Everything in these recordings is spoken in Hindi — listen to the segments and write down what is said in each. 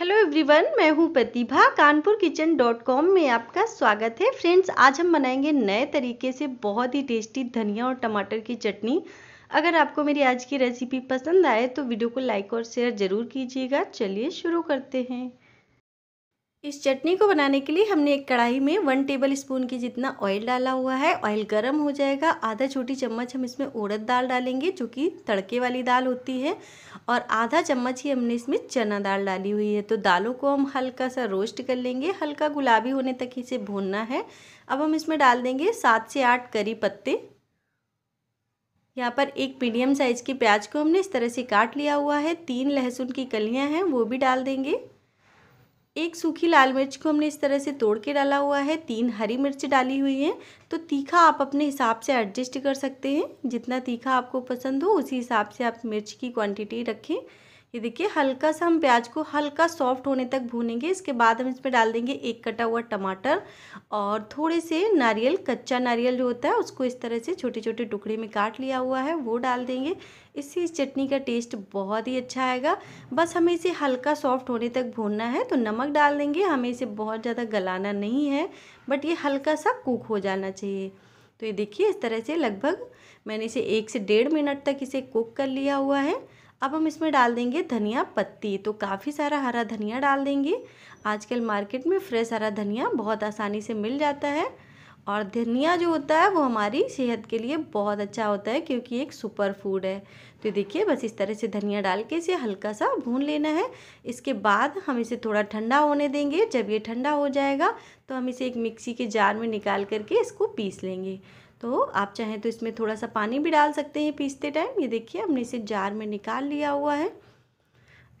हेलो एवरीवन मैं हूं Pratibha Kanpur kitchen dot com में आपका स्वागत है फ्रेंड्स आज हम बनाएंगे नए तरीके से बहुत ही टेस्टी धनिया और टमाटर की चटनी अगर आपको मेरी आज की रेसिपी पसंद आए तो वीडियो को लाइक और शेयर ज़रूर कीजिएगा चलिए शुरू करते हैं इस चटनी को बनाने के लिए हमने एक कढ़ाई में वन टेबल स्पून के जितना ऑयल डाला हुआ है ऑयल गर्म हो जाएगा आधा छोटी चम्मच हम इसमें उड़द दाल डालेंगे जो कि तड़के वाली दाल होती है और आधा चम्मच ही हमने इसमें चना दाल डाली हुई है तो दालों को हम हल्का सा रोस्ट कर लेंगे हल्का गुलाबी होने तक इसे भूनना है अब हम इसमें डाल देंगे सात से आठ करी पत्ते यहाँ पर एक मीडियम साइज़ की प्याज को हमने इस तरह से काट लिया हुआ है तीन लहसुन की कलियाँ हैं वो भी डाल देंगे एक सूखी लाल मिर्च को हमने इस तरह से तोड़ के डाला हुआ है तीन हरी मिर्च डाली हुई हैं तो तीखा आप अपने हिसाब से एडजस्ट कर सकते हैं जितना तीखा आपको पसंद हो उसी हिसाब से आप मिर्च की क्वांटिटी रखें ये देखिए हल्का सा हम प्याज को हल्का सॉफ्ट होने तक भूनेंगे इसके बाद हम इसमें डाल देंगे एक कटा हुआ टमाटर और थोड़े से नारियल कच्चा नारियल जो होता है उसको इस तरह से छोटे छोटे टुकड़े में काट लिया हुआ है वो डाल देंगे इससे इस चटनी का टेस्ट बहुत ही अच्छा आएगा बस हमें इसे हल्का सॉफ्ट होने तक भूनना है तो नमक डाल देंगे हमें इसे बहुत ज़्यादा गलाना नहीं है बट ये हल्का सा कुक हो जाना चाहिए तो ये देखिए इस तरह से लगभग मैंने इसे एक से डेढ़ मिनट तक इसे कुक कर लिया हुआ है अब हम इसमें डाल देंगे धनिया पत्ती तो काफ़ी सारा हरा धनिया डाल देंगे आजकल मार्केट में फ्रेश हरा धनिया बहुत आसानी से मिल जाता है और धनिया जो होता है वो हमारी सेहत के लिए बहुत अच्छा होता है क्योंकि एक सुपर फूड है तो देखिए बस इस तरह से धनिया डाल के इसे हल्का सा भून लेना है इसके बाद हम इसे थोड़ा ठंडा होने देंगे जब ये ठंडा हो जाएगा तो हम इसे एक मिक्सी के जार में निकाल करके इसको पीस लेंगे तो आप चाहें तो इसमें थोड़ा सा पानी भी डाल सकते हैं पीसते टाइम ये देखिए हमने इसे जार में निकाल लिया हुआ है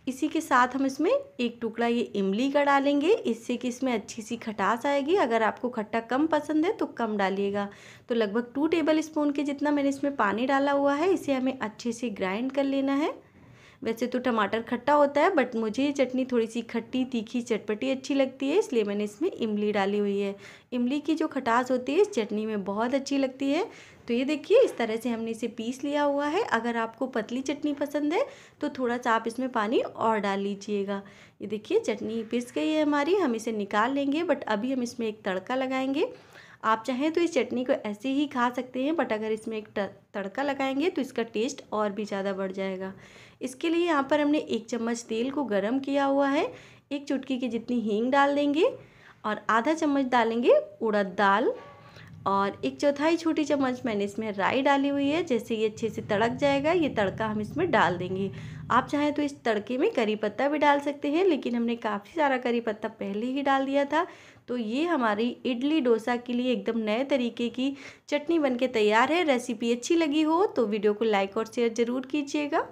इसी के साथ हम इसमें एक टुकड़ा ये इमली का डालेंगे इससे कि इसमें अच्छी सी खटास आएगी अगर आपको खट्टा कम पसंद है तो कम डालिएगा तो लगभग टू टेबल स्पून के जितना मैंने इसमें पानी डाला हुआ है इसे हमें अच्छे से ग्राइंड कर लेना है वैसे तो टमाटर खट्टा होता है बट मुझे ये चटनी थोड़ी सी खट्टी तीखी चटपटी अच्छी लगती है इसलिए मैंने इसमें इमली डाली हुई है इमली की जो खटास होती है इस चटनी में बहुत अच्छी लगती है तो ये देखिए इस तरह से हमने इसे पीस लिया हुआ है अगर आपको पतली चटनी पसंद है तो थोड़ा सा आप इसमें पानी और डाल लीजिएगा ये देखिए चटनी पिस गई है हमारी हम इसे निकाल लेंगे बट अभी हम इसमें एक तड़का लगाएंगे आप चाहें तो इस चटनी को ऐसे ही खा सकते हैं बट अगर इसमें एक तड़का लगाएंगे तो इसका टेस्ट और भी ज़्यादा बढ़ जाएगा इसके लिए यहाँ पर हमने एक चम्मच तेल को गर्म किया हुआ है एक चुटकी की जितनी हींग डाल देंगे और आधा चम्मच डालेंगे उड़द दाल और एक चौथाई छोटी चम्मच मैंने इसमें राई डाली हुई है जैसे ये अच्छे से तड़क जाएगा ये तड़का हम इसमें डाल देंगे आप चाहें तो इस तड़के में करी पत्ता भी डाल सकते हैं लेकिन हमने काफ़ी सारा करी पत्ता पहले ही डाल दिया था तो ये हमारी इडली डोसा के लिए एकदम नए तरीके की चटनी बनके तैयार है रेसिपी अच्छी लगी हो तो वीडियो को लाइक और शेयर ज़रूर कीजिएगा